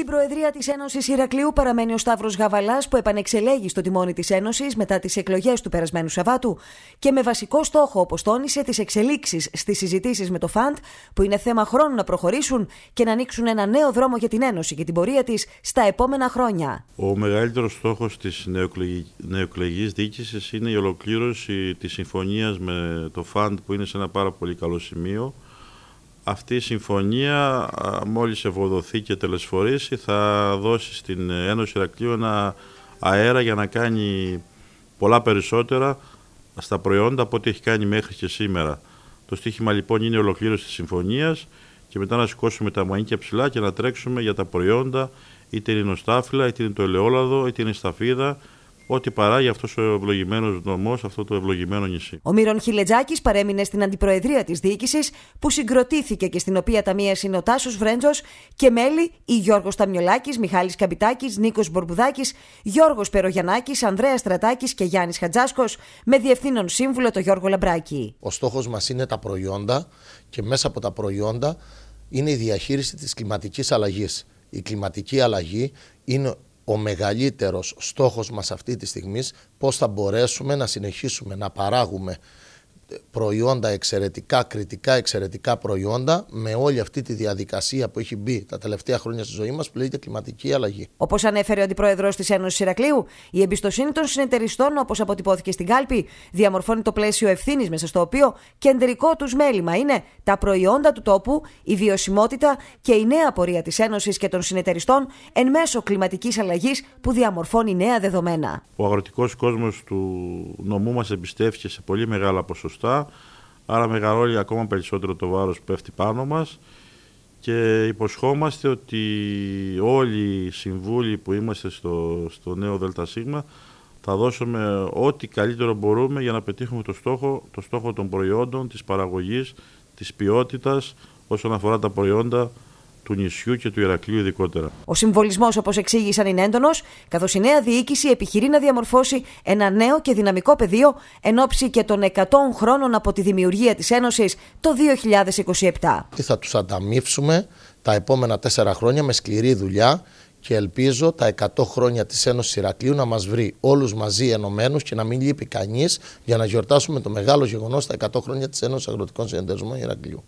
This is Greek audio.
Στην Προεδρία της Ένωσης Ηρακλείου παραμένει ο Σταύρος Γαβαλάς, που επανεξελέγει στο τιμόνι της Ένωσης μετά τις εκλογές του περασμένου Σαββάτου και με βασικό στόχο, όπως τόνισε, τις εξελίξεις στις συζητήσεις με το ΦΑΝΤ, που είναι θέμα χρόνου να προχωρήσουν και να ανοίξουν ένα νέο δρόμο για την Ένωση και την πορεία της στα επόμενα χρόνια. Ο μεγαλύτερος στόχος της νεοκλεγή διοίκησης είναι η ολοκλήρωση της συμφωνίας με το ΦΑΝΤ, που είναι σε ένα πάρα πολύ καλό σημείο αυτή η συμφωνία μόλις ευοδοθεί και τελεσφορήσει θα δώσει στην Ένωση Ρακλείου ένα αέρα για να κάνει πολλά περισσότερα στα προϊόντα από ό,τι έχει κάνει μέχρι και σήμερα. Το στίχημα λοιπόν είναι η ολοκλήρωση της συμφωνίας και μετά να σηκώσουμε τα μανίκια ψηλά και να τρέξουμε για τα προϊόντα είτε είναι νοστάφυλλα, είτε είναι το ελαιόλαδο, είτε είναι η σταφίδα, ό,τι παράγει αυτός ο ευλογημένος νομός, αυτό το ευλογημένο νησί. Ο Μύρον Χιλετζάκης παρέμεινε στην αντιπροεδρία της διοίκησης, που συγκροτήθηκε και στην οποία ταμεία είναι ο Τάσος Βρέντζος και μέλη η Γιώργος Ταμιολάκης, Μιχάλης Καμπιτάκης, Νίκος Μπορμπουδάκης, Γιώργος Περογιανάκη, Ανδρέα Στρατάκης και Γιάννης Χατζάσκος, με διευθύνων σύμβουλο το Γιώργο Λαμπράκη. Ο στόχος μας είναι τα προϊόντα και μέσα από τα προϊόντα είναι η διαχείριση της κλιματικής αλλαγής. Η κλιματική αλλαγή είναι ο μεγαλύτερος στόχος μας αυτή τη στιγμής, πώς θα μπορέσουμε να συνεχίσουμε να παράγουμε προϊόντα εξαιρετικά, κριτικά εξαιρετικά προϊόντα με όλη αυτή τη διαδικασία που έχει μπει τα τελευταία χρόνια στη ζωή μας που λέγεται κλιματική αλλαγή. Όπως ανέφερε ο αντιπρόεδρος της Ένωσης Ηρακλείου, η εμπιστοσύνη των συνεταιριστών, όπως αποτυπώθηκε στην κάλπη, διαμορφώνει το πλαίσιο ευθύνης μέσα στο οποίο κεντρικό τους μέλημα είναι τα προϊόντα του τόπου, η βιωσιμότητα και η νέα πορεία της Ένωσης και των συνεταιριστών εν μέσω κλιματικής αλλαγής που διαμορφώνει νέα δεδομένα. Ο αγροτικός κόσμος του νομού μας εμπιστεύτηκε σε πολύ μεγάλα ποσοστά Άρα μεγαλώνει ακόμα περισσότερο το βάρος που πέφτει πάνω μας και υποσχόμαστε ότι όλοι οι συμβούλοι που είμαστε στο, στο νέο ΔΣ θα δώσουμε ό,τι καλύτερο μπορούμε για να πετύχουμε το στόχο, το στόχο των προϊόντων, της παραγωγής, της ποιότητας όσον αφορά τα προϊόντα του νησιού και του Ηρακλείου ειδικότερα. Ο συμβολισμός, όπως εξήγησαν, είναι έντονος, καθώς η νέα διοίκηση επιχειρεί να διαμορφώσει ένα νέο και δυναμικό πεδίο εν ώψη και των 100 χρόνων από τη δημιουργία της Ένωσης το 2027. Τι θα τους ανταμείψουμε τα επόμενα τέσσερα χρόνια με σκληρή δουλειά και ελπίζω τα 100 χρόνια της Ένωσης Ηρακλείου να μας βρει όλους μαζί ενωμένους και να μην λείπει κανείς για να γιορτάσουμε το μεγάλο γεγονός τα 100 χρόνια της Ένωσης Αγροτικών Συνεταιρισμών Ηρακλείου.